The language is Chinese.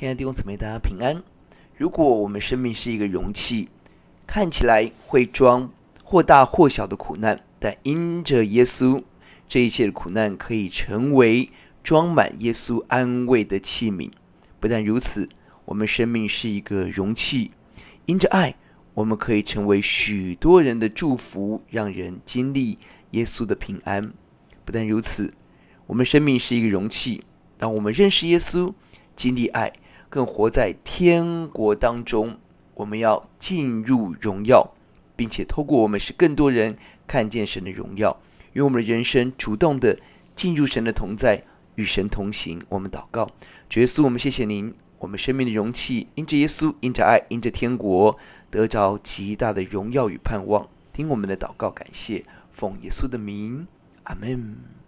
天的弟兄姊妹，大家平安。如果我们生命是一个容器，看起来会装或大或小的苦难，但因着耶稣，这一切的苦难可以成为装满耶稣安慰的器皿。不但如此，我们生命是一个容器，因着爱，我们可以成为许多人的祝福，让人经历耶稣的平安。不但如此，我们生命是一个容器，当我们认识耶稣，经历爱。更活在天国当中，我们要进入荣耀，并且透过我们使更多人看见神的荣耀，与我们的人生主动的进入神的同在，与神同行。我们祷告，主耶稣，我们谢谢您，我们生命的容器，因着耶稣，因着爱，因着天国，得着极大的荣耀与盼望。听我们的祷告，感谢，奉耶稣的名，阿门。